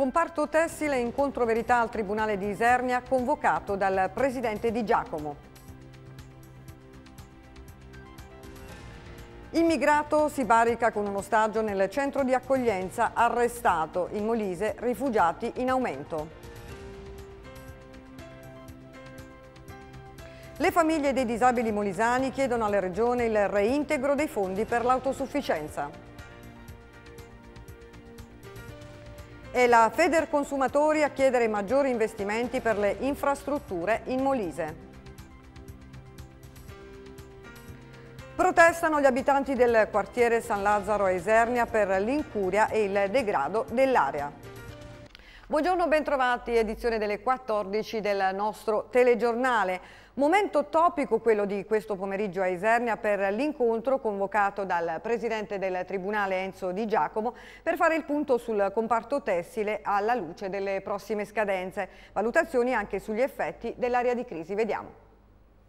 Comparto tessile incontro verità al Tribunale di Isernia convocato dal presidente Di Giacomo. Immigrato si barica con un ostaggio nel centro di accoglienza, arrestato in Molise, rifugiati in aumento. Le famiglie dei disabili molisani chiedono alla Regione il reintegro dei fondi per l'autosufficienza. È la Feder Consumatori a chiedere maggiori investimenti per le infrastrutture in Molise. Protestano gli abitanti del quartiere San Lazzaro a Esernia per l'incuria e il degrado dell'area. Buongiorno, bentrovati, edizione delle 14 del nostro telegiornale. Momento topico quello di questo pomeriggio a Isernia per l'incontro convocato dal presidente del Tribunale Enzo Di Giacomo per fare il punto sul comparto tessile alla luce delle prossime scadenze. Valutazioni anche sugli effetti dell'area di crisi. Vediamo.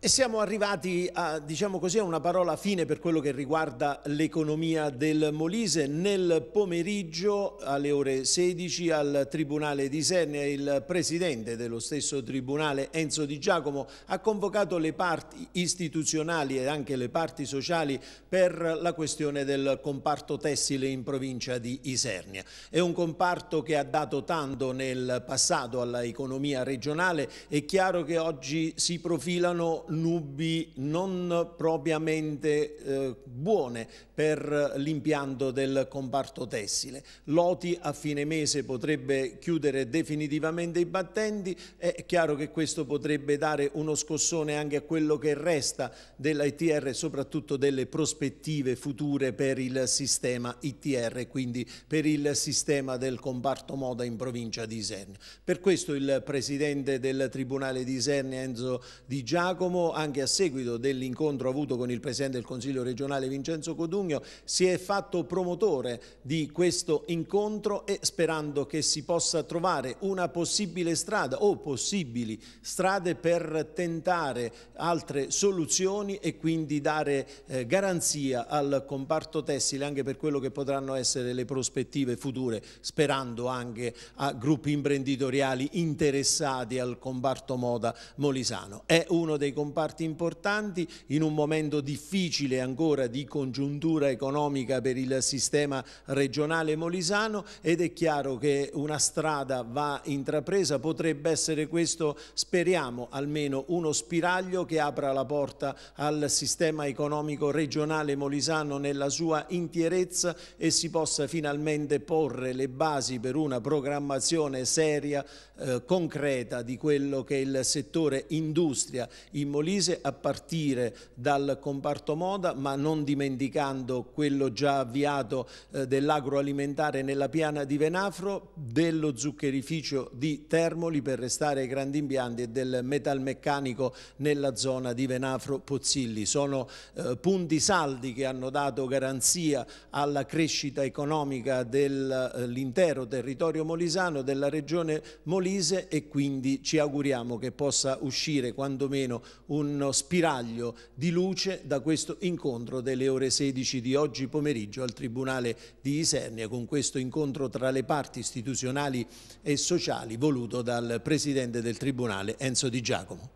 E siamo arrivati a, diciamo così, a una parola fine per quello che riguarda l'economia del Molise. Nel pomeriggio alle ore 16 al Tribunale di Serne il Presidente dello stesso Tribunale Enzo Di Giacomo ha convocato le parti istituzionali e anche le parti sociali per la questione del comparto tessile in provincia di Isernia. È un comparto che ha dato tanto nel passato all'economia regionale, è chiaro che oggi si profilano nubi non propriamente eh, buone per l'impianto del comparto tessile. Loti a fine mese potrebbe chiudere definitivamente i battenti, è chiaro che questo potrebbe dare uno scossone anche a quello che resta dell'ITR e soprattutto delle prospettive future per il sistema ITR, quindi per il sistema del comparto moda in provincia di Isernia. Per questo il Presidente del Tribunale di Isernia, Enzo Di Giacomo, anche a seguito dell'incontro avuto con il Presidente del Consiglio regionale Vincenzo Codugno, si è fatto promotore di questo incontro e sperando che si possa trovare una possibile strada o possibili strade per tentare altre soluzioni e quindi dare eh, garanzia al comparto tessile anche per quello che potranno essere le prospettive future, sperando anche a gruppi imprenditoriali interessati al comparto moda molisano. È uno dei comparti comparti importanti in un momento difficile ancora di congiuntura economica per il sistema regionale molisano ed è chiaro che una strada va intrapresa, potrebbe essere questo, speriamo, almeno uno spiraglio che apra la porta al sistema economico regionale molisano nella sua intierezza e si possa finalmente porre le basi per una programmazione seria, eh, concreta di quello che è il settore industria in Molisano Molise a partire dal comparto moda ma non dimenticando quello già avviato eh, dell'agroalimentare nella piana di Venafro, dello zuccherificio di Termoli per restare ai grandi impianti e del metalmeccanico nella zona di Venafro Pozzilli. Sono eh, punti saldi che hanno dato garanzia alla crescita economica dell'intero eh, territorio molisano, della regione Molise e quindi ci auguriamo che possa uscire quantomeno uno spiraglio di luce da questo incontro delle ore 16 di oggi pomeriggio al Tribunale di Isernia con questo incontro tra le parti istituzionali e sociali voluto dal Presidente del Tribunale Enzo Di Giacomo.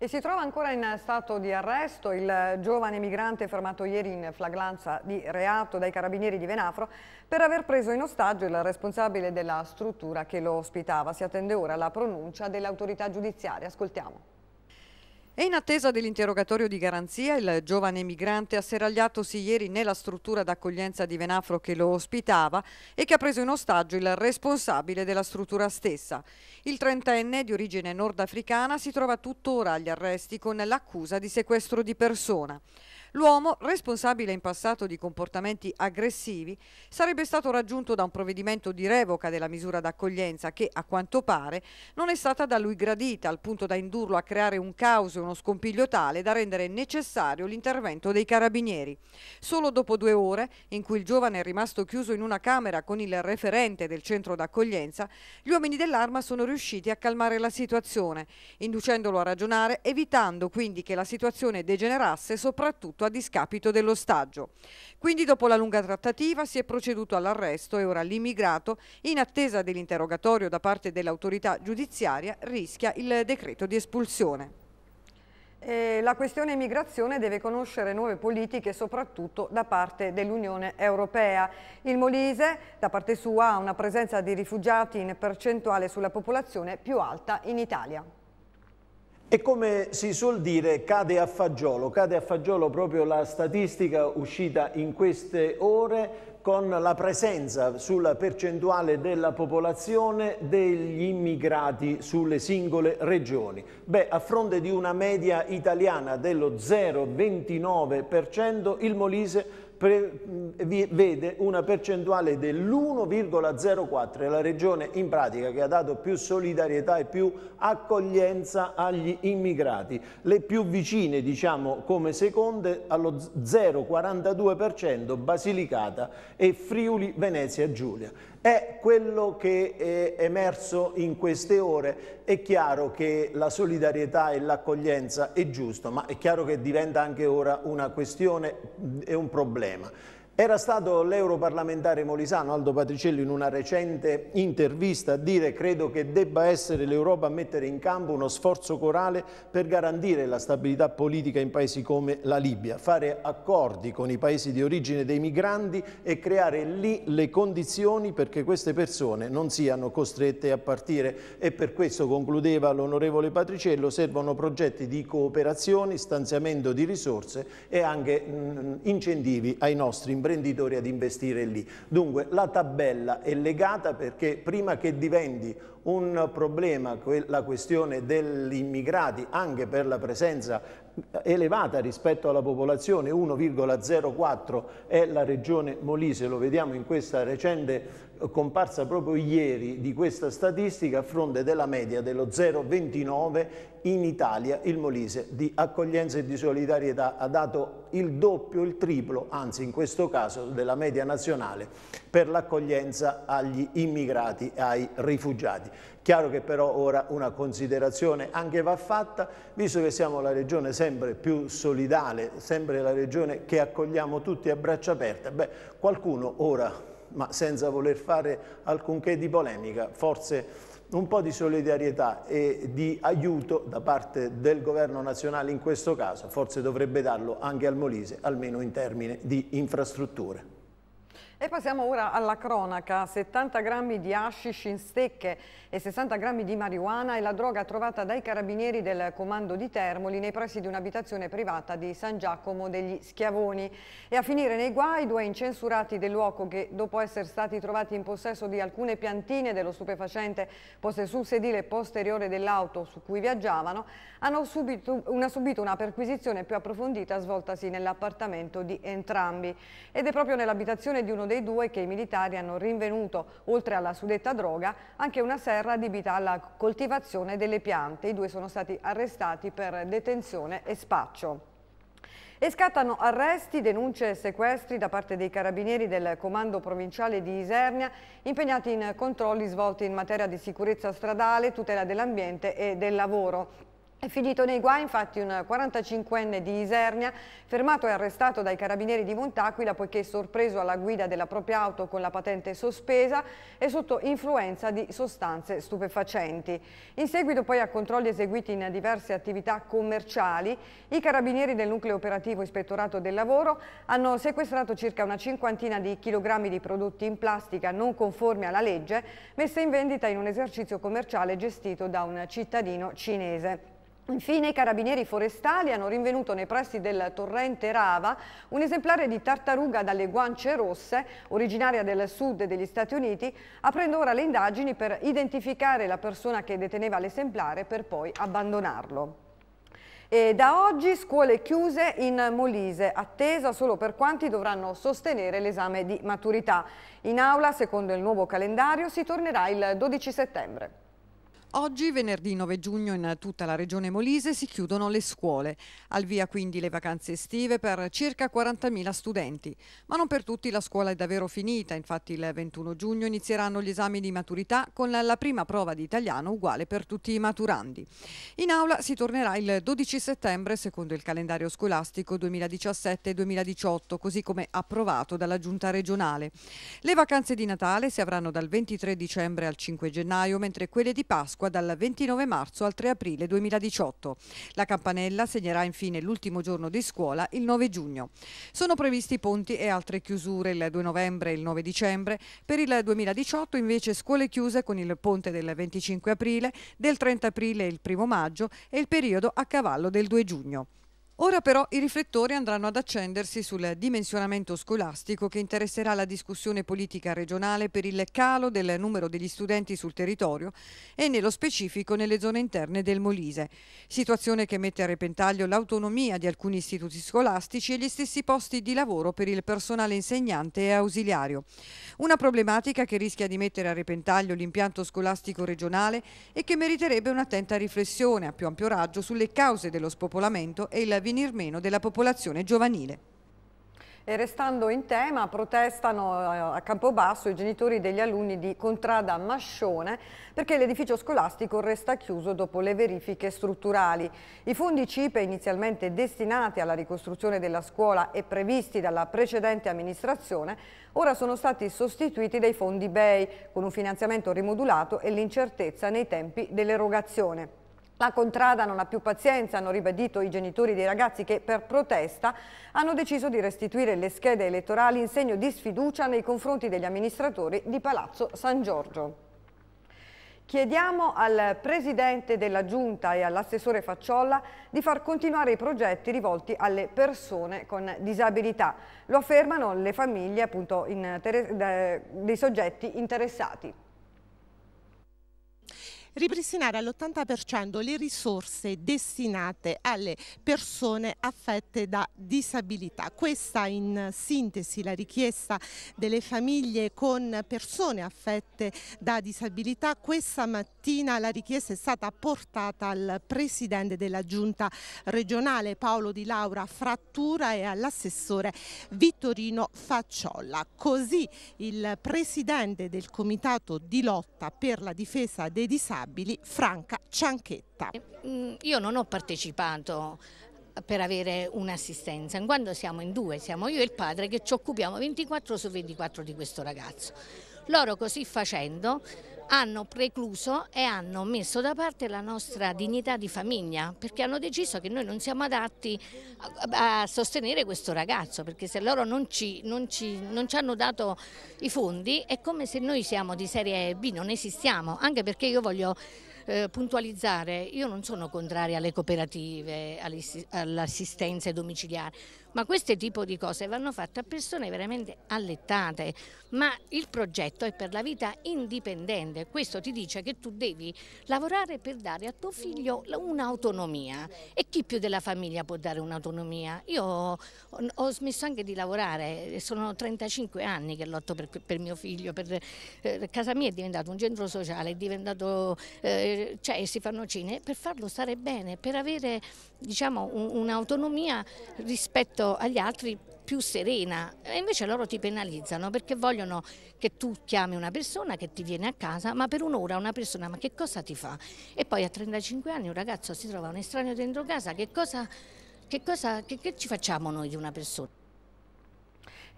E si trova ancora in stato di arresto il giovane migrante fermato ieri in flagranza di reato dai carabinieri di Venafro per aver preso in ostaggio il responsabile della struttura che lo ospitava. Si attende ora la pronuncia dell'autorità giudiziaria. Ascoltiamo. E in attesa dell'interrogatorio di garanzia, il giovane migrante asseragliatosi ieri nella struttura d'accoglienza di Venafro che lo ospitava e che ha preso in ostaggio il responsabile della struttura stessa. Il trentenne di origine nordafricana si trova tuttora agli arresti con l'accusa di sequestro di persona. L'uomo, responsabile in passato di comportamenti aggressivi, sarebbe stato raggiunto da un provvedimento di revoca della misura d'accoglienza che, a quanto pare, non è stata da lui gradita al punto da indurlo a creare un caos e uno scompiglio tale da rendere necessario l'intervento dei carabinieri. Solo dopo due ore, in cui il giovane è rimasto chiuso in una camera con il referente del centro d'accoglienza, gli uomini dell'arma sono riusciti a calmare la situazione, inducendolo a ragionare, evitando quindi che la situazione degenerasse soprattutto tutto a discapito dell'ostaggio. Quindi dopo la lunga trattativa si è proceduto all'arresto e ora l'immigrato, in attesa dell'interrogatorio da parte dell'autorità giudiziaria, rischia il decreto di espulsione. E la questione immigrazione deve conoscere nuove politiche soprattutto da parte dell'Unione Europea. Il Molise da parte sua ha una presenza di rifugiati in percentuale sulla popolazione più alta in Italia. E come si suol dire, cade a fagiolo, cade a fagiolo proprio la statistica uscita in queste ore con la presenza sulla percentuale della popolazione degli immigrati sulle singole regioni. Beh, a fronte di una media italiana dello 0,29%, il Molise Mm, vede una percentuale dell'1,04, è la regione in pratica che ha dato più solidarietà e più accoglienza agli immigrati. Le più vicine, diciamo, come seconde allo 0,42% Basilicata e Friuli Venezia Giulia. È quello che è emerso in queste ore, è chiaro che la solidarietà e l'accoglienza è giusto, ma è chiaro che diventa anche ora una questione e mm, un problema problema. Era stato l'europarlamentare Molisano Aldo Patricello in una recente intervista a dire credo che debba essere l'Europa a mettere in campo uno sforzo corale per garantire la stabilità politica in paesi come la Libia, fare accordi con i paesi di origine dei migranti e creare lì le condizioni perché queste persone non siano costrette a partire e per questo concludeva l'onorevole Patriciello servono progetti di cooperazione, stanziamento di risorse e anche mh, incentivi ai nostri imprenditori imprenditori ad investire lì. Dunque la tabella è legata perché prima che diventi un problema la questione degli immigrati anche per la presenza elevata rispetto alla popolazione, 1,04 è la regione Molise, lo vediamo in questa recente eh, comparsa proprio ieri di questa statistica a fronte della media dello 0,29 in Italia il Molise di accoglienza e di solidarietà ha dato il doppio, il triplo, anzi in questo caso della media nazionale per l'accoglienza agli immigrati, ai rifugiati. Chiaro che però ora una considerazione anche va fatta, visto che siamo la regione sempre più solidale, sempre la regione che accogliamo tutti a braccia aperte, beh, qualcuno ora, ma senza voler fare alcunché di polemica, forse un po' di solidarietà e di aiuto da parte del governo nazionale in questo caso, forse dovrebbe darlo anche al Molise, almeno in termini di infrastrutture. E passiamo ora alla cronaca. 70 grammi di hashish in stecche e 60 grammi di marijuana è la droga trovata dai carabinieri del comando di Termoli nei pressi di un'abitazione privata di San Giacomo degli Schiavoni. E a finire nei guai due incensurati del luogo che dopo essere stati trovati in possesso di alcune piantine dello stupefacente poste sul sedile posteriore dell'auto su cui viaggiavano, hanno subito una, subito una perquisizione più approfondita svoltasi nell'appartamento di entrambi. Ed è proprio nell'abitazione di uno dei due che i militari hanno rinvenuto, oltre alla suddetta droga, anche una serra adibita alla coltivazione delle piante. I due sono stati arrestati per detenzione e spaccio. E scattano arresti, denunce e sequestri da parte dei carabinieri del comando provinciale di Isernia impegnati in controlli svolti in materia di sicurezza stradale, tutela dell'ambiente e del lavoro. È finito nei guai infatti un 45enne di Isernia, fermato e arrestato dai carabinieri di Montaquila poiché sorpreso alla guida della propria auto con la patente sospesa e sotto influenza di sostanze stupefacenti. In seguito poi a controlli eseguiti in diverse attività commerciali, i carabinieri del nucleo operativo ispettorato del lavoro hanno sequestrato circa una cinquantina di chilogrammi di prodotti in plastica non conformi alla legge, messe in vendita in un esercizio commerciale gestito da un cittadino cinese. Infine i carabinieri forestali hanno rinvenuto nei pressi del torrente Rava un esemplare di tartaruga dalle guance rosse, originaria del sud degli Stati Uniti, aprendo ora le indagini per identificare la persona che deteneva l'esemplare per poi abbandonarlo. E da oggi scuole chiuse in Molise, attesa solo per quanti dovranno sostenere l'esame di maturità. In aula, secondo il nuovo calendario, si tornerà il 12 settembre. Oggi, venerdì 9 giugno, in tutta la regione Molise si chiudono le scuole. Al via quindi le vacanze estive per circa 40.000 studenti. Ma non per tutti la scuola è davvero finita. Infatti il 21 giugno inizieranno gli esami di maturità con la prima prova di italiano uguale per tutti i maturandi. In aula si tornerà il 12 settembre secondo il calendario scolastico 2017-2018, così come approvato dalla Giunta regionale. Le vacanze di Natale si avranno dal 23 dicembre al 5 gennaio, mentre quelle di Pasqua Pasqua dal 29 marzo al 3 aprile 2018. La campanella segnerà infine l'ultimo giorno di scuola, il 9 giugno. Sono previsti ponti e altre chiusure il 2 novembre e il 9 dicembre. Per il 2018 invece scuole chiuse con il ponte del 25 aprile, del 30 aprile e il 1 maggio e il periodo a cavallo del 2 giugno. Ora però i riflettori andranno ad accendersi sul dimensionamento scolastico che interesserà la discussione politica regionale per il calo del numero degli studenti sul territorio e nello specifico nelle zone interne del Molise, situazione che mette a repentaglio l'autonomia di alcuni istituti scolastici e gli stessi posti di lavoro per il personale insegnante e ausiliario. Una problematica che rischia di mettere a repentaglio l'impianto scolastico regionale e che meriterebbe un'attenta riflessione a più ampio raggio sulle cause dello spopolamento e il venir meno della popolazione giovanile. E restando in tema, protestano eh, a Campobasso i genitori degli alunni di Contrada Mascione perché l'edificio scolastico resta chiuso dopo le verifiche strutturali. I fondi CIPE inizialmente destinati alla ricostruzione della scuola e previsti dalla precedente amministrazione ora sono stati sostituiti dai fondi BEI con un finanziamento rimodulato e l'incertezza nei tempi dell'erogazione. La contrada non ha più pazienza, hanno ribadito i genitori dei ragazzi che per protesta hanno deciso di restituire le schede elettorali in segno di sfiducia nei confronti degli amministratori di Palazzo San Giorgio. Chiediamo al Presidente della Giunta e all'assessore Facciolla di far continuare i progetti rivolti alle persone con disabilità. Lo affermano le famiglie appunto, eh, dei soggetti interessati ripristinare all'80% le risorse destinate alle persone affette da disabilità. Questa in sintesi la richiesta delle famiglie con persone affette da disabilità. Questa mattina la richiesta è stata portata al Presidente della Giunta regionale Paolo Di Laura Frattura e all'assessore Vittorino Facciolla. Così il Presidente del Comitato di lotta per la difesa dei disabili inspiegabili Franca Cianchetta. Mm, io non ho partecipato per avere un'assistenza. in quanto siamo in due, siamo io e il padre che ci occupiamo 24 su 24 di questo ragazzo. Loro così facendo hanno precluso e hanno messo da parte la nostra dignità di famiglia perché hanno deciso che noi non siamo adatti a, sostenere questo ragazzo perché se loro non ci, non, ci, non ci, hanno dato i fondi è come se noi siamo di serie B, non esistiamo, anche perché io voglio eh, puntualizzare, io non sono contraria alle cooperative, all'assistenza domiciliare, ma questo tipo di cose vanno fatte a persone veramente allettate, ma il progetto è per la vita indipendente, questo ti dice che tu devi lavorare per dare a tuo figlio un'autonomia e chi più della famiglia può dare un'autonomia? Io ho, smesso anche di lavorare, sono 35 anni che lotto per, per mio figlio, per, eh, casa mia è diventata un centro sociale, è diventato, eh, cioè si fanno cine, per farlo stare bene, per avere diciamo, un'autonomia rispetto agli altri più serena e invece loro ti penalizzano perché vogliono che tu chiami una persona che ti viene a casa ma per un'ora una persona ma che cosa ti fa? E poi a 35 anni un ragazzo si trova un estraneo dentro casa che cosa, che cosa che, che ci facciamo noi di una persona?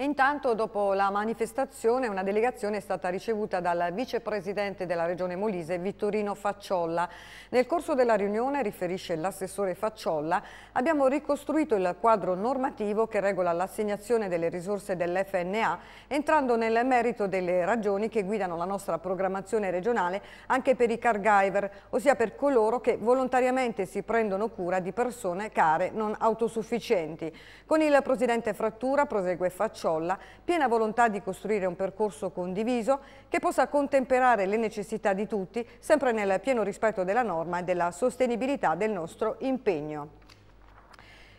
E intanto dopo la manifestazione una delegazione è stata ricevuta dal vicepresidente della regione Molise Vittorino Facciolla. Nel corso della riunione, riferisce l'assessore Facciolla, abbiamo ricostruito il quadro normativo che regola l'assegnazione delle risorse dell'FNA entrando nel merito delle ragioni che guidano la nostra programmazione regionale anche per i cargiver, ossia per coloro che volontariamente si prendono cura di persone care non autosufficienti. Con il presidente Frattura prosegue Facciolla Ciolla piena volontà di costruire un percorso condiviso che possa contemperare le necessità di tutti, sempre nel pieno rispetto della norma e della sostenibilità del nostro impegno.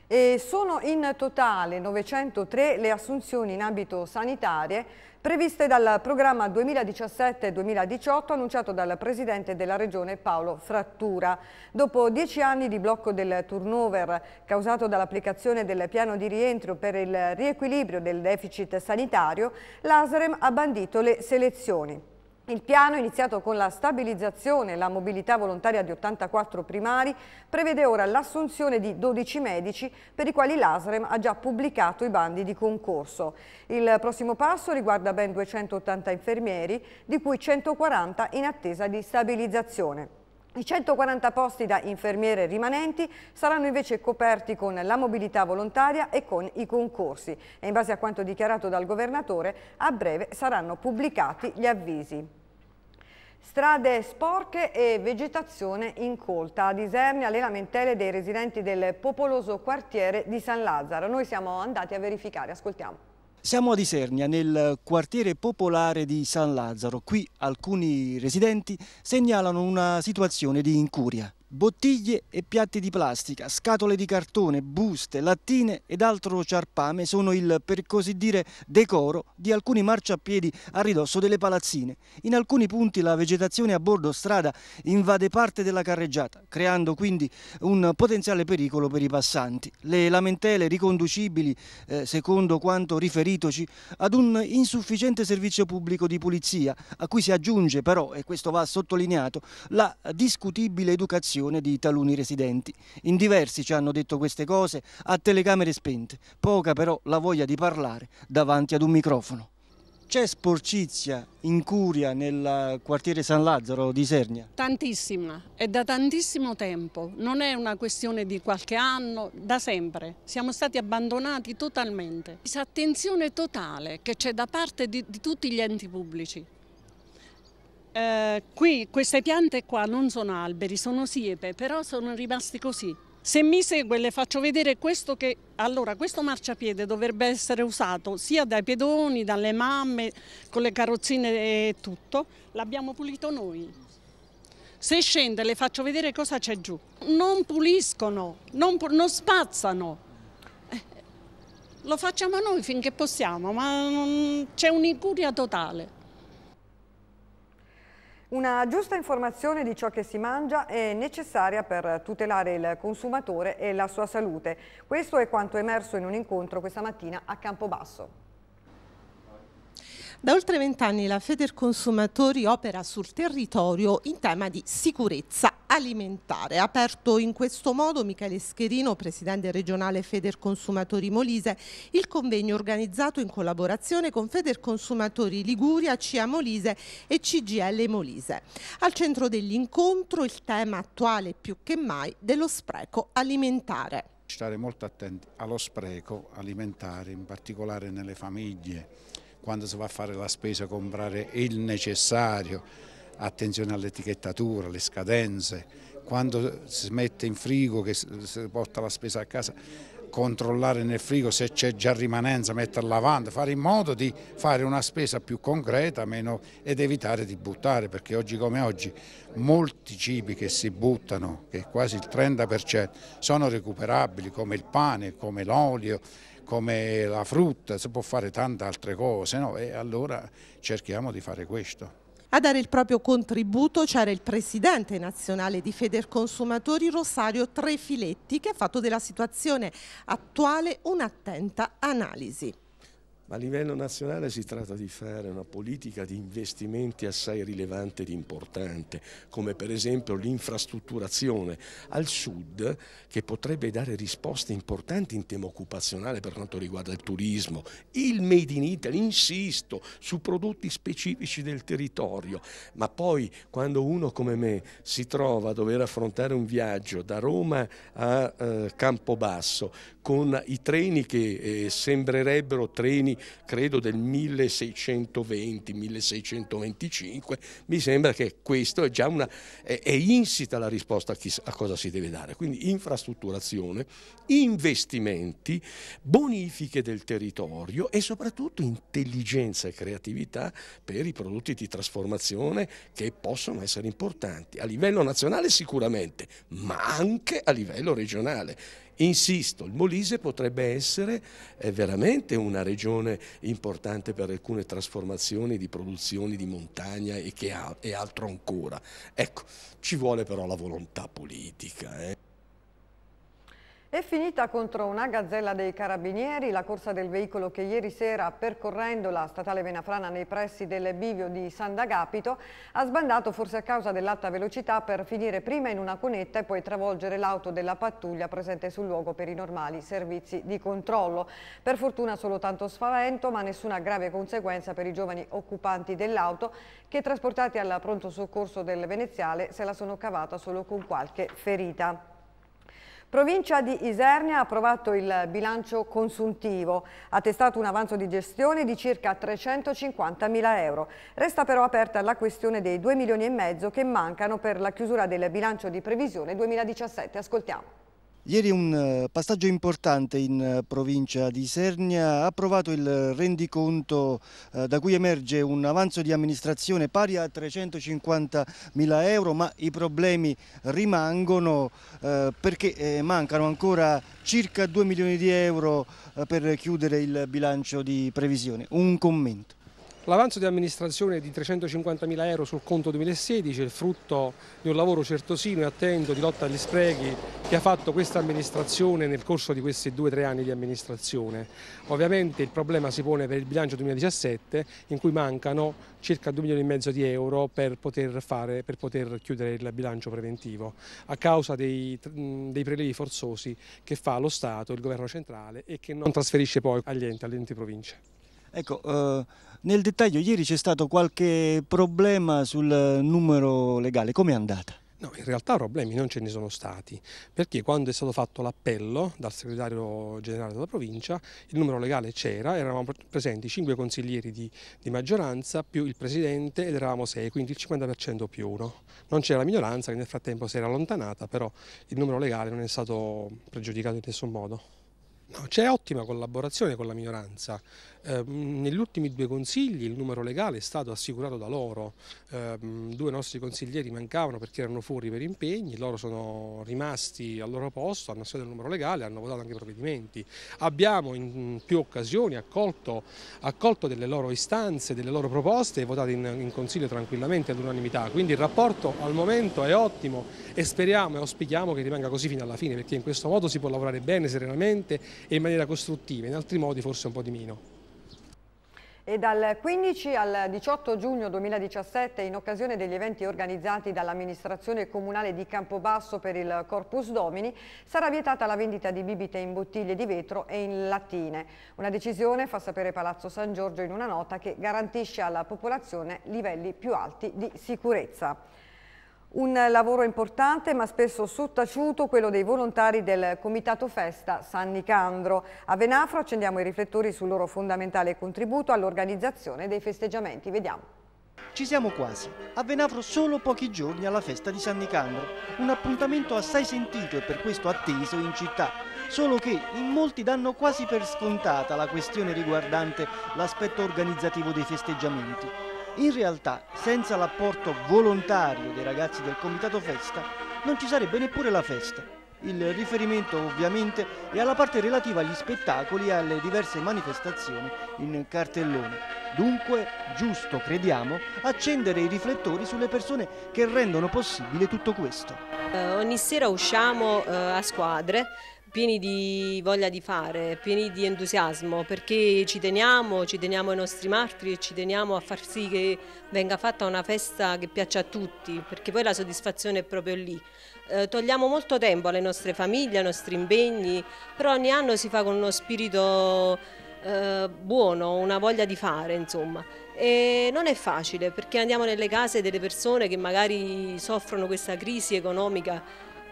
E sono in totale 903 le assunzioni in ambito sanitario previste dal programma 2017-2018 annunciato dal Presidente della Regione Paolo Frattura. Dopo dieci anni di blocco del turnover causato dall'applicazione del piano di rientro per il riequilibrio del deficit sanitario, l'ASREM ha bandito le selezioni. Il piano, iniziato con la stabilizzazione e la mobilità volontaria di 84 primari, prevede ora l'assunzione di 12 medici per i quali l'ASREM ha già pubblicato i bandi di concorso. Il prossimo passo riguarda ben 280 infermieri, di cui 140 in attesa di stabilizzazione. I 140 posti da infermiere rimanenti saranno invece coperti con la mobilità volontaria e con i concorsi e in base a quanto dichiarato dal governatore a breve saranno pubblicati gli avvisi. Strade sporche e vegetazione incolta. Ad Isernia le lamentele dei residenti del popoloso quartiere di San Lazzaro. Noi siamo andati a verificare, ascoltiamo. Siamo ad Isernia, nel quartiere popolare di San Lazzaro. Qui alcuni residenti segnalano una situazione di incuria. Bottiglie e piatti di plastica, scatole di cartone, buste, lattine ed altro ciarpame sono il, per così dire, decoro di alcuni marciapiedi a ridosso delle palazzine. In alcuni punti la vegetazione a bordo strada invade parte della carreggiata, creando quindi un potenziale pericolo per i passanti. Le lamentele riconducibili, eh, secondo quanto riferitoci, ad un insufficiente servizio pubblico di pulizia, a cui si aggiunge però, e questo va sottolineato, la discutibile educazione reazione di taluni residenti. In diversi ci hanno detto queste cose a telecamere spente, poca però la voglia di parlare davanti ad un microfono. C'è sporcizia, incuria nel quartiere San Lazzaro di Sernia? Tantissima, è da tantissimo tempo, non è una questione di qualche anno, da sempre. Siamo stati abbandonati totalmente. Disattenzione totale che c'è da parte di, di tutti gli enti pubblici. Eh, qui queste piante qua non sono alberi, sono siepe, però sono rimasti così. Se mi segue le faccio vedere questo che allora questo marciapiede dovrebbe essere usato sia dai pedoni, dalle mamme, con le carrozzine e tutto. L'abbiamo pulito noi. Se scende le faccio vedere cosa c'è giù. Non puliscono, non, pu non spazzano. Eh, lo facciamo noi finché possiamo, ma c'è un'incuria totale. Una giusta informazione di ciò che si mangia è necessaria per tutelare il consumatore e la sua salute. Questo è quanto emerso in un incontro questa mattina a Campobasso. Da oltre vent'anni la Feder Consumatori opera sul territorio in tema di sicurezza alimentare. Aperto in questo modo Michele Scherino, presidente regionale Feder Consumatori Molise, il convegno organizzato in collaborazione con Feder Consumatori Liguria, CIA Molise e CGL Molise. Al centro dell'incontro il tema attuale più che mai dello spreco alimentare. Stare molto attenti allo spreco alimentare, in particolare nelle famiglie, quando si va a fare la spesa comprare il necessario, attenzione all'etichettatura, alle scadenze, quando si mette in frigo che si porta la spesa a casa controllare nel frigo se c'è già rimanenza, metterla avanti, fare in modo di fare una spesa più concreta meno, ed evitare di buttare, perché oggi come oggi molti cibi che si buttano, che quasi il 30%, sono recuperabili come il pane, come l'olio, come la frutta, si può fare tante altre cose, no? e allora cerchiamo di fare questo. A dare il proprio contributo c'era il presidente nazionale di Federconsumatori Rosario Trefiletti che ha fatto della situazione attuale un'attenta analisi ma a livello nazionale si tratta di fare una politica di investimenti assai rilevante ed importante, come per esempio l'infrastrutturazione al sud che potrebbe dare risposte importanti in tema occupazionale per quanto riguarda il turismo, il Made in Italy, insisto, su prodotti specifici del territorio, ma poi quando uno come me si trova a dover affrontare un viaggio da Roma a eh, Campobasso con i treni che eh, sembrerebbero treni credo del 1620-1625, mi sembra che questo è già una, è, è insita la risposta a, chi, a cosa si deve dare, quindi infrastrutturazione, investimenti, bonifiche del territorio e soprattutto intelligenza e creatività per i prodotti di trasformazione che possono essere importanti a livello nazionale sicuramente, ma anche a livello regionale Insisto, il Molise potrebbe essere eh, veramente una regione importante per alcune trasformazioni di produzioni di montagna e, ha, e altro ancora. Ecco, ci vuole però la volontà politica. Eh. È finita contro una gazzella dei carabinieri la corsa del veicolo che ieri sera, percorrendo la statale Venafrana nei pressi del bivio di San D'Agapito, ha sbandato forse a causa dell'alta velocità per finire prima in una cunetta e poi travolgere l'auto della pattuglia presente sul luogo per i normali servizi di controllo. Per fortuna solo tanto sfavento ma nessuna grave conseguenza per i giovani occupanti dell'auto che trasportati al pronto soccorso del Veneziale se la sono cavata solo con qualche ferita. Provincia di Isernia ha approvato il bilancio consuntivo, ha testato un avanzo di gestione di circa 350 mila euro. Resta però aperta la questione dei 2 milioni e mezzo che mancano per la chiusura del bilancio di previsione 2017. Ascoltiamo. Ieri un eh, passaggio importante in eh, provincia di Sernia ha approvato il rendiconto eh, da cui emerge un avanzo di amministrazione pari a 350 mila euro ma i problemi rimangono perché mancano ancora circa 2 milioni di euro per chiudere il bilancio di previsione. Un commento. L'avanzo di amministrazione di 350.000 euro sul conto 2016 è il frutto di un lavoro certosino e attento di lotta agli sprechi che ha fatto questa amministrazione nel corso di questi due o tre anni di amministrazione. Ovviamente il problema si pone per il bilancio 2017 in cui mancano circa 2 milioni e mezzo di euro per poter, fare, per poter chiudere il bilancio preventivo a causa dei, dei, prelievi forzosi che fa lo Stato, il governo centrale e che non trasferisce poi agli enti, alle enti province. Ecco, uh... Nel dettaglio, ieri c'è stato qualche problema sul numero legale, come è andata? No, in realtà problemi non ce ne sono stati, perché quando è stato fatto l'appello dal segretario generale della provincia, il numero legale c'era, eravamo presenti cinque consiglieri di, di, maggioranza più il presidente ed eravamo sei, quindi il 50% più uno. Non c'era la minoranza che nel frattempo si era allontanata, però il numero legale non è stato pregiudicato in nessun modo. No, c'è ottima collaborazione con la minoranza, Ehm, negli ultimi due consigli il numero legale è stato assicurato da loro, ehm, due nostri consiglieri mancavano perché erano fuori per impegni, loro sono rimasti al loro posto, hanno assicurato il numero legale, hanno votato anche i provvedimenti. Abbiamo in più occasioni accolto, accolto delle loro istanze, delle loro proposte e votato in, in consiglio tranquillamente all'unanimità, quindi il rapporto al momento è ottimo e speriamo e auspichiamo che rimanga così fino alla fine perché in questo modo si può lavorare bene, serenamente e in maniera costruttiva, in altri modi forse un po' di meno e dal 15 al 18 giugno 2017 in occasione degli eventi organizzati dall'amministrazione comunale di Campobasso per il Corpus Domini sarà vietata la vendita di bibite in bottiglie di vetro e in lattine. Una decisione fa sapere Palazzo San Giorgio in una nota che garantisce alla popolazione livelli più alti di sicurezza. Un lavoro importante ma spesso sottaciuto quello dei volontari del Comitato Festa San Nicandro. A Venafro accendiamo i riflettori sul loro fondamentale contributo all'organizzazione dei festeggiamenti. Vediamo. Ci siamo quasi, a Venafro solo pochi giorni alla festa di San Nicandro, un appuntamento assai sentito e per questo atteso in città, solo che in molti danno quasi per scontata la questione riguardante l'aspetto organizzativo dei festeggiamenti. In realtà, senza l'apporto volontario dei ragazzi del Comitato Festa, non ci sarebbe neppure la festa. Il riferimento ovviamente è alla parte relativa agli spettacoli e alle diverse manifestazioni in cartellone. Dunque, giusto, crediamo, accendere i riflettori sulle persone che rendono possibile tutto questo. Eh, ogni sera usciamo eh, a squadre pieni di voglia di fare, pieni di entusiasmo, perché ci teniamo, ci teniamo ai nostri martiri e ci teniamo a far sì che venga fatta una festa che piaccia a tutti, perché poi la soddisfazione è proprio lì. Eh, togliamo molto tempo alle nostre famiglie, ai nostri impegni, però ogni anno si fa con uno spirito eh, buono, una voglia di fare, insomma. E non è facile perché andiamo nelle case delle persone che magari soffrono questa crisi economica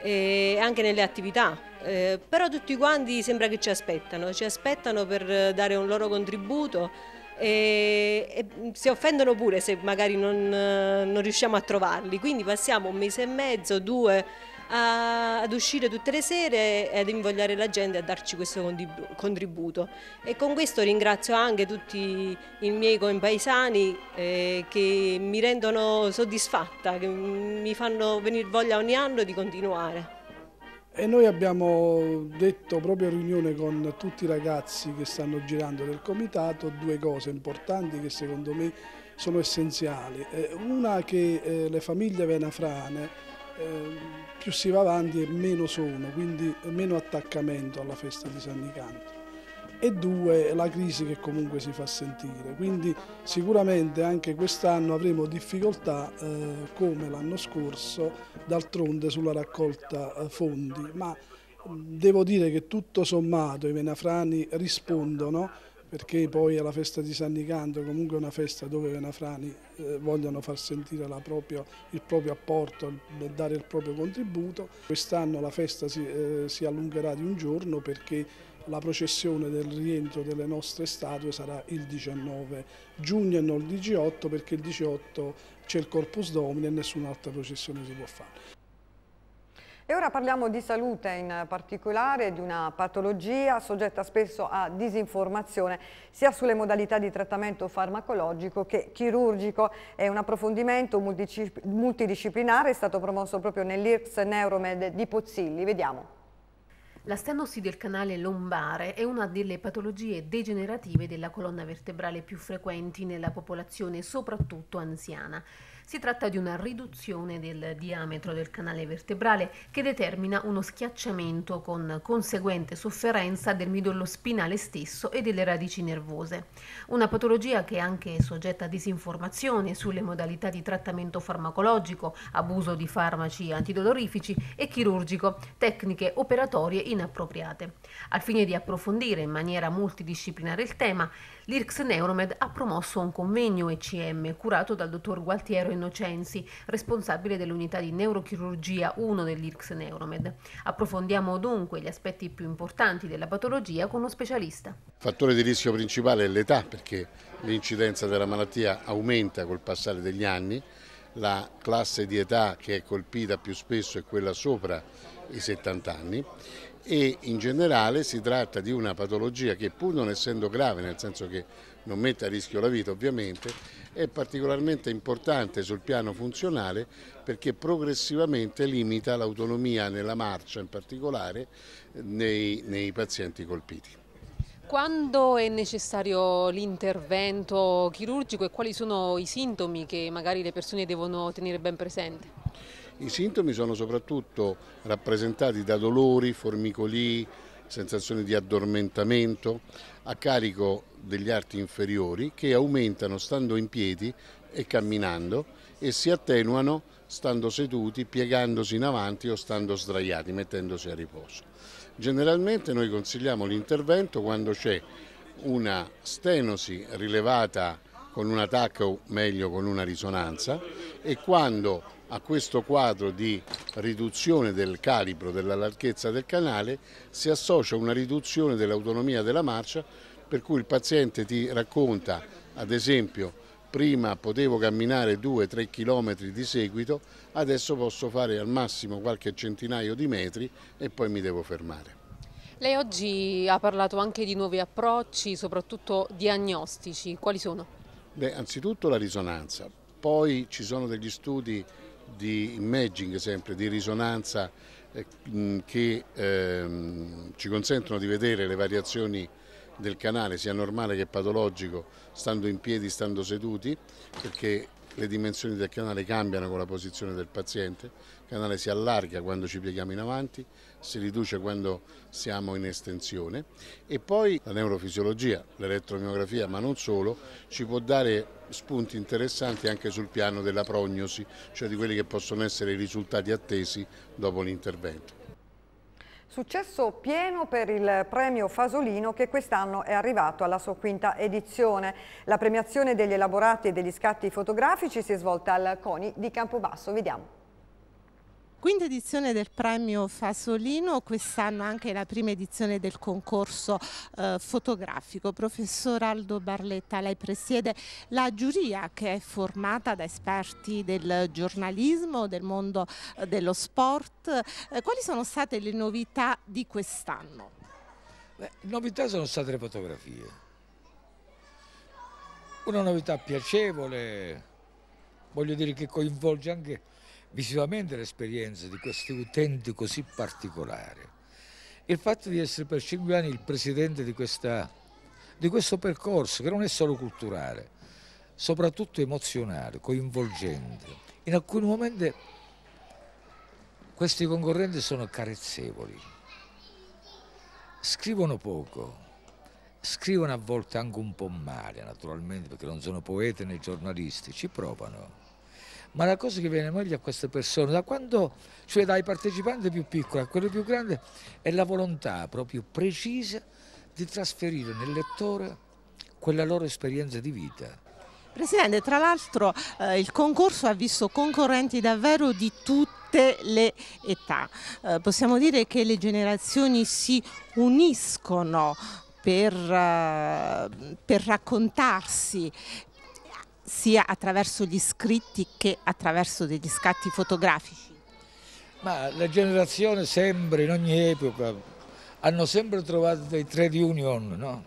eh, e anche nelle attività eh, però tutti quanti sembra che ci aspettano, ci aspettano per eh, dare un loro contributo e, e mm, si offendono pure se magari non, eh, non, riusciamo a trovarli, quindi passiamo un mese e mezzo, due a, ad uscire tutte le sere e ad invogliare la gente a darci questo contributo e con questo ringrazio anche tutti i miei compaesani eh, che mi rendono soddisfatta, che mi fanno venire voglia ogni anno di continuare. E noi abbiamo detto proprio a riunione con tutti i ragazzi che stanno girando del comitato due cose importanti che secondo me sono essenziali. Eh, una che eh, le famiglie venafrane eh, più si va avanti e meno sono, quindi meno attaccamento alla festa di San Nicandro e due la crisi che comunque si fa sentire. Quindi sicuramente anche quest'anno avremo difficoltà eh, come l'anno scorso d'altronde sulla raccolta eh, fondi, ma devo dire che tutto sommato i venafrani rispondono perché poi alla festa di San Nicandro comunque è una festa dove i venafrani eh, vogliono far sentire proprio, il proprio apporto, dare il proprio contributo. Quest'anno la festa si, eh, si allungherà di un giorno perché la processione del rientro delle nostre statue sarà il 19 giugno e non il 18 perché il 18 c'è il Corpus Domini e nessun'altra processione si può fare. E ora parliamo di salute, in particolare di una patologia soggetta spesso a disinformazione sia sulle modalità di trattamento farmacologico che chirurgico. È un approfondimento multidisciplinare, è stato promosso proprio nell'IRPS Neuromed di Pozzilli. Vediamo. La stenosi del canale lombare è una delle patologie degenerative della colonna vertebrale più frequenti nella popolazione, soprattutto anziana. Si tratta di una riduzione del diametro del canale vertebrale che determina uno schiacciamento con conseguente sofferenza del midollo spinale stesso e delle radici nervose. Una patologia che è anche soggetta a disinformazione sulle modalità di trattamento farmacologico, abuso di farmaci antidolorifici e chirurgico, tecniche operatorie inappropriate. Al fine di approfondire in maniera multidisciplinare il tema, l'IRCS Neuromed ha promosso un convegno ECM curato dal dottor Gualtiero Innocenzi, responsabile dell'unità di neurochirurgia 1 dell'IRCS Neuromed. Approfondiamo dunque gli aspetti più importanti della patologia con uno specialista. Il fattore di rischio principale è l'età perché l'incidenza della malattia aumenta col passare degli anni la classe di età che è colpita più spesso è quella sopra i 70 anni e in generale si tratta di una patologia che pur non essendo grave, nel senso che non mette a rischio la vita ovviamente, è particolarmente importante sul piano funzionale perché progressivamente limita l'autonomia nella marcia in particolare nei, nei pazienti colpiti. Quando è necessario l'intervento chirurgico e quali sono i sintomi che magari le persone devono tenere ben presente? I sintomi sono soprattutto rappresentati da dolori, formicoli, sensazioni di addormentamento a carico degli arti inferiori che aumentano stando in piedi e camminando e si attenuano stando seduti, piegandosi in avanti o stando sdraiati, mettendosi a riposo. Generalmente noi consigliamo l'intervento quando c'è una stenosi rilevata con un attacco, o meglio con una risonanza, e quando a questo quadro di riduzione del calibro della larghezza del canale si associa una riduzione dell'autonomia della marcia per cui il paziente ti racconta ad esempio prima potevo camminare 2-3 km di seguito adesso posso fare al massimo qualche centinaio di metri e poi mi devo fermare. Lei oggi ha parlato anche di nuovi approcci, soprattutto diagnostici, quali sono? Beh, anzitutto la risonanza, poi ci sono degli studi di imaging sempre, di risonanza eh, che ehm, ci consentono di vedere le variazioni del canale sia normale che patologico stando in piedi, stando seduti perché le dimensioni del canale cambiano con la posizione del paziente canale si allarga quando ci pieghiamo in avanti, si riduce quando siamo in estensione e poi la neurofisiologia, l'elettromiografia, ma non solo, ci può dare spunti interessanti anche sul piano della prognosi, cioè di quelli che possono essere i risultati attesi dopo l'intervento. Successo pieno per il premio Fasolino che quest'anno è arrivato alla sua quinta edizione. La premiazione degli elaborati e degli scatti fotografici si è svolta al CONI di Campobasso. Vediamo. Quinta edizione del premio Fasolino, quest'anno anche la prima edizione del concorso eh, fotografico. Professor Aldo Barletta, lei presiede la giuria che è formata da esperti del giornalismo, del mondo eh, dello sport. Eh, quali sono state le novità di quest'anno? Le novità sono state le fotografie. Una novità piacevole, voglio dire che coinvolge anche visivamente l'esperienza di questi utenti così particolari. Il fatto di essere per cinque anni il presidente di, questa, di questo percorso, che non è solo culturale, soprattutto emozionale, coinvolgente. In alcuni momenti questi concorrenti sono carezzevoli, scrivono poco, scrivono a volte anche un po' male naturalmente perché non sono poeti né giornalisti, ci provano, ma la cosa che viene meglio a queste persone, da quando, cioè dai partecipanti più piccoli a quelli più grandi, è la volontà proprio precisa di trasferire nel lettore quella loro esperienza di vita. Presidente, tra l'altro eh, il concorso ha visto concorrenti davvero di tutte le età. Eh, possiamo dire che le generazioni si uniscono per, eh, per, raccontarsi sia attraverso gli scritti che attraverso degli scatti fotografici? Ma la generazione sempre, in ogni epoca, hanno sempre trovato dei trade union, no?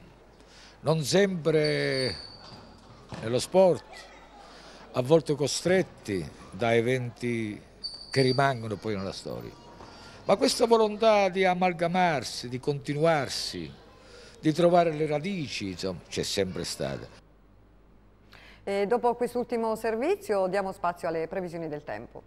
non sempre nello sport, a volte costretti da eventi che rimangono poi nella storia. Ma questa volontà di amalgamarsi, di continuarsi, di trovare le radici, c'è sempre stata. E dopo quest'ultimo servizio diamo spazio alle previsioni del tempo.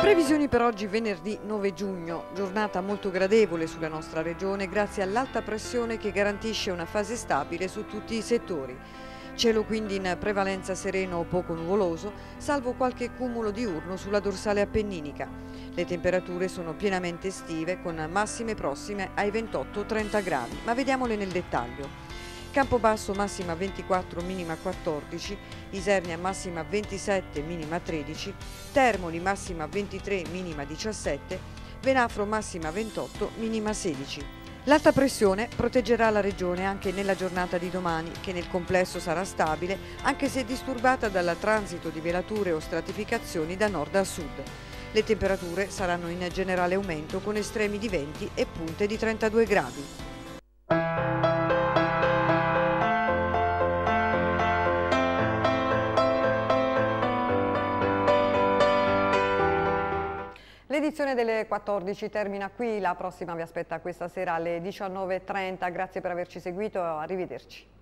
Previsioni per oggi venerdì 9 giugno, giornata molto gradevole sulla nostra regione grazie all'alta pressione che garantisce una fase stabile su tutti i settori. Cielo quindi in prevalenza sereno o poco nuvoloso, salvo qualche cumulo diurno sulla dorsale appenninica. Le temperature sono pienamente estive con massime prossime ai 28-30 gradi, ma vediamole nel dettaglio. Campobasso massima 24, minima 14, Isernia massima 27, minima 13, Termoli massima 23, minima 17, Venafro massima 28, minima 16. L'alta pressione proteggerà la regione anche nella giornata di domani, che nel complesso sarà stabile, anche se disturbata dal transito di velature o stratificazioni da nord a sud. Le temperature saranno in generale aumento con estremi di 20 e punte di 32 gradi. L'edizione delle 14 termina qui, la prossima vi aspetta questa sera alle 19.30. Grazie per averci seguito, arrivederci.